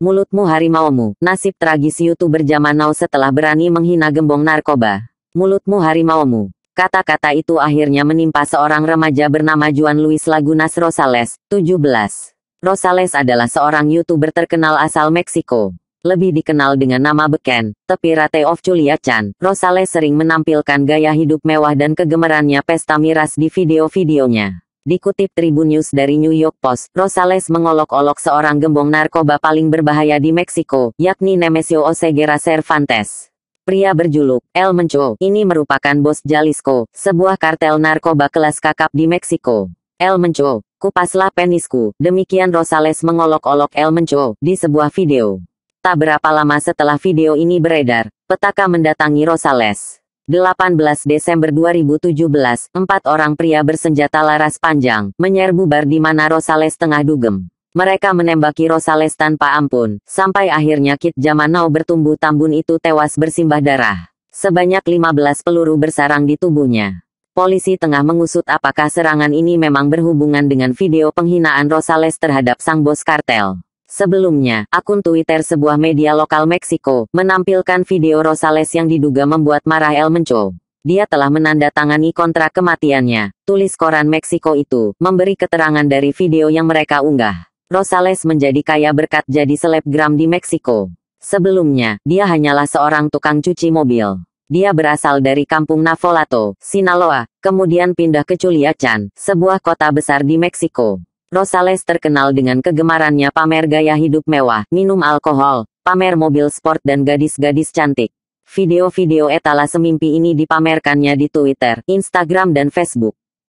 Mulutmu harimaumu, nasib tragis youtuber zaman now setelah berani menghina gembong narkoba. Mulutmu harimaumu. Kata-kata itu akhirnya menimpa seorang remaja bernama Juan Luis Lagunas Rosales, 17. Rosales adalah seorang youtuber terkenal asal Meksiko. Lebih dikenal dengan nama beken, rate of Julia Chan, Rosales sering menampilkan gaya hidup mewah dan kegemarannya pesta miras di video-videonya. Dikutip Tribun News dari New York Post, Rosales mengolok-olok seorang gembong narkoba paling berbahaya di Meksiko, yakni Nemesio Oseguera Cervantes. Pria berjuluk El Mencho, ini merupakan bos Jalisco, sebuah kartel narkoba kelas kakap di Meksiko. El Mencho, kupaslah penisku, demikian Rosales mengolok-olok El Mencho, di sebuah video. Tak berapa lama setelah video ini beredar, petaka mendatangi Rosales. 18 Desember 2017, empat orang pria bersenjata laras panjang, menyerbu bar di mana Rosales tengah dugem. Mereka menembaki Rosales tanpa ampun, sampai akhirnya Kit Jamanau bertumbuh tambun itu tewas bersimbah darah. Sebanyak 15 peluru bersarang di tubuhnya. Polisi tengah mengusut apakah serangan ini memang berhubungan dengan video penghinaan Rosales terhadap sang bos kartel. Sebelumnya, akun Twitter sebuah media lokal Meksiko menampilkan video Rosales yang diduga membuat marah El Mencho. Dia telah menandatangani kontrak kematiannya. Tulis koran Meksiko itu memberi keterangan dari video yang mereka unggah. Rosales menjadi kaya berkat jadi selebgram di Meksiko. Sebelumnya, dia hanyalah seorang tukang cuci mobil. Dia berasal dari kampung Navolato, Sinaloa, kemudian pindah ke Culiacan, sebuah kota besar di Meksiko. Rosales terkenal dengan kegemarannya pamer gaya hidup mewah, minum alkohol, pamer mobil sport dan gadis-gadis cantik. Video-video etalase mimpi ini dipamerkannya di Twitter, Instagram dan Facebook.